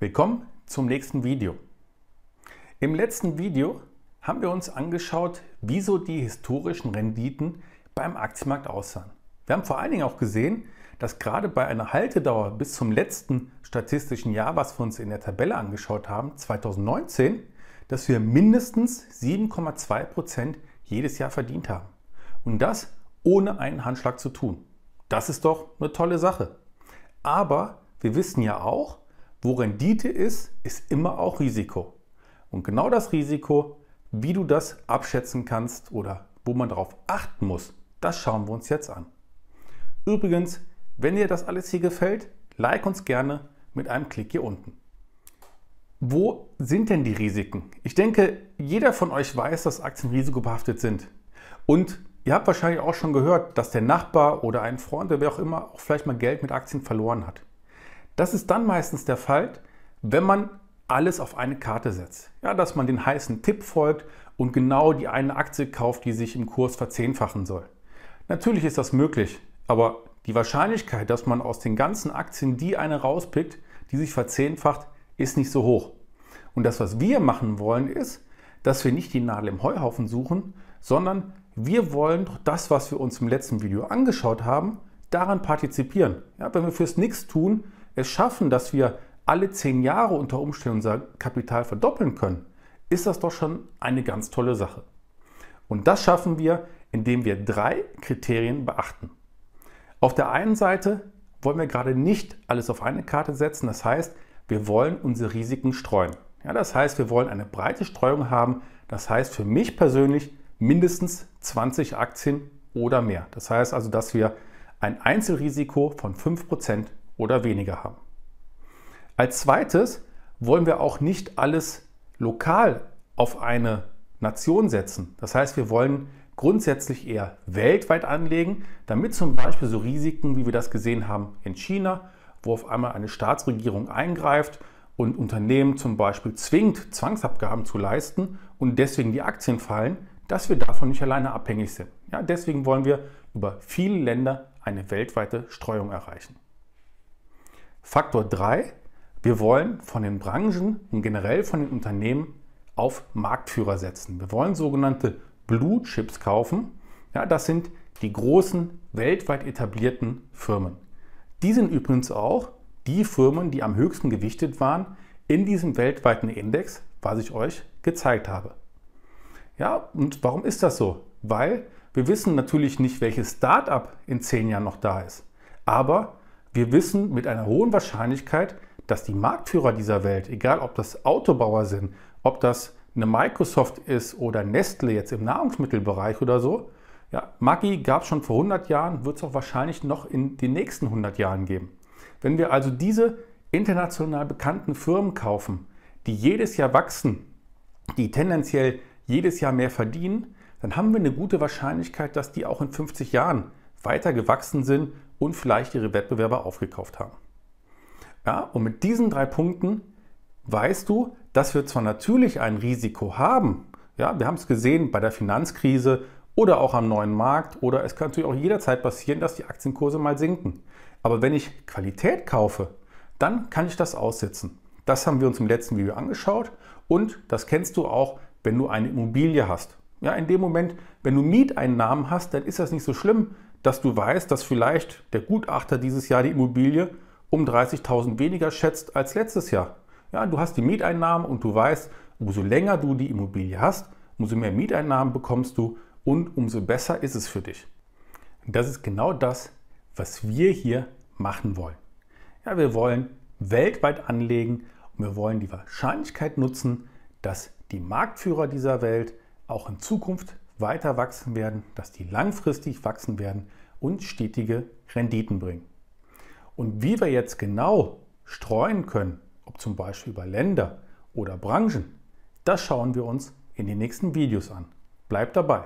Willkommen zum nächsten Video. Im letzten Video haben wir uns angeschaut, wieso die historischen Renditen beim Aktienmarkt aussahen. Wir haben vor allen Dingen auch gesehen, dass gerade bei einer Haltedauer bis zum letzten statistischen Jahr, was wir uns in der Tabelle angeschaut haben, 2019, dass wir mindestens 7,2% Prozent jedes Jahr verdient haben. Und das ohne einen Handschlag zu tun. Das ist doch eine tolle Sache. Aber wir wissen ja auch, wo Rendite ist, ist immer auch Risiko. Und genau das Risiko, wie du das abschätzen kannst oder wo man darauf achten muss, das schauen wir uns jetzt an. Übrigens, wenn dir das alles hier gefällt, like uns gerne mit einem Klick hier unten. Wo sind denn die Risiken? Ich denke, jeder von euch weiß, dass Aktien risikobehaftet sind. Und ihr habt wahrscheinlich auch schon gehört, dass der Nachbar oder ein Freund oder wer auch immer auch vielleicht mal Geld mit Aktien verloren hat. Das ist dann meistens der Fall, wenn man alles auf eine Karte setzt. Ja, dass man den heißen Tipp folgt und genau die eine Aktie kauft, die sich im Kurs verzehnfachen soll. Natürlich ist das möglich, aber die Wahrscheinlichkeit, dass man aus den ganzen Aktien die eine rauspickt, die sich verzehnfacht, ist nicht so hoch. Und das, was wir machen wollen, ist, dass wir nicht die Nadel im Heuhaufen suchen, sondern wir wollen doch das, was wir uns im letzten Video angeschaut haben, daran partizipieren. Ja, wenn wir fürs Nix tun, es schaffen, dass wir alle zehn Jahre unter Umständen unser Kapital verdoppeln können, ist das doch schon eine ganz tolle Sache. Und das schaffen wir, indem wir drei Kriterien beachten. Auf der einen Seite wollen wir gerade nicht alles auf eine Karte setzen, das heißt, wir wollen unsere Risiken streuen. Ja, das heißt, wir wollen eine breite Streuung haben, das heißt für mich persönlich mindestens 20 Aktien oder mehr. Das heißt also, dass wir ein Einzelrisiko von 5% oder weniger haben. Als zweites wollen wir auch nicht alles lokal auf eine Nation setzen. Das heißt, wir wollen grundsätzlich eher weltweit anlegen, damit zum Beispiel so Risiken, wie wir das gesehen haben in China, wo auf einmal eine Staatsregierung eingreift und Unternehmen zum Beispiel zwingt, Zwangsabgaben zu leisten und deswegen die Aktien fallen, dass wir davon nicht alleine abhängig sind. Ja, deswegen wollen wir über viele Länder eine weltweite Streuung erreichen. Faktor 3, wir wollen von den Branchen und generell von den Unternehmen auf Marktführer setzen. Wir wollen sogenannte Blue Chips kaufen. Ja, das sind die großen weltweit etablierten Firmen. Die sind übrigens auch die Firmen, die am höchsten gewichtet waren in diesem weltweiten Index, was ich euch gezeigt habe. Ja, und warum ist das so? Weil wir wissen natürlich nicht, welches Startup in zehn Jahren noch da ist. Aber wir wissen mit einer hohen Wahrscheinlichkeit, dass die Marktführer dieser Welt, egal ob das Autobauer sind, ob das eine Microsoft ist oder Nestle jetzt im Nahrungsmittelbereich oder so, ja, Maggi gab es schon vor 100 Jahren, wird es auch wahrscheinlich noch in den nächsten 100 Jahren geben. Wenn wir also diese international bekannten Firmen kaufen, die jedes Jahr wachsen, die tendenziell jedes Jahr mehr verdienen, dann haben wir eine gute Wahrscheinlichkeit, dass die auch in 50 Jahren weiter gewachsen sind und vielleicht ihre Wettbewerber aufgekauft haben. Ja, und mit diesen drei Punkten weißt du, dass wir zwar natürlich ein Risiko haben, ja, wir haben es gesehen bei der Finanzkrise oder auch am neuen Markt oder es kann natürlich auch jederzeit passieren, dass die Aktienkurse mal sinken. Aber wenn ich Qualität kaufe, dann kann ich das aussetzen. Das haben wir uns im letzten Video angeschaut und das kennst du auch, wenn du eine Immobilie hast. Ja, in dem Moment, wenn du Mieteinnahmen hast, dann ist das nicht so schlimm, dass du weißt, dass vielleicht der Gutachter dieses Jahr die Immobilie um 30.000 weniger schätzt als letztes Jahr. Ja, du hast die Mieteinnahmen und du weißt, umso länger du die Immobilie hast, umso mehr Mieteinnahmen bekommst du und umso besser ist es für dich. Das ist genau das, was wir hier machen wollen. Ja, wir wollen weltweit anlegen und wir wollen die Wahrscheinlichkeit nutzen, dass die Marktführer dieser Welt auch in Zukunft weiter wachsen werden, dass die langfristig wachsen werden und stetige Renditen bringen. Und wie wir jetzt genau streuen können, ob zum Beispiel über Länder oder Branchen, das schauen wir uns in den nächsten Videos an. Bleibt dabei!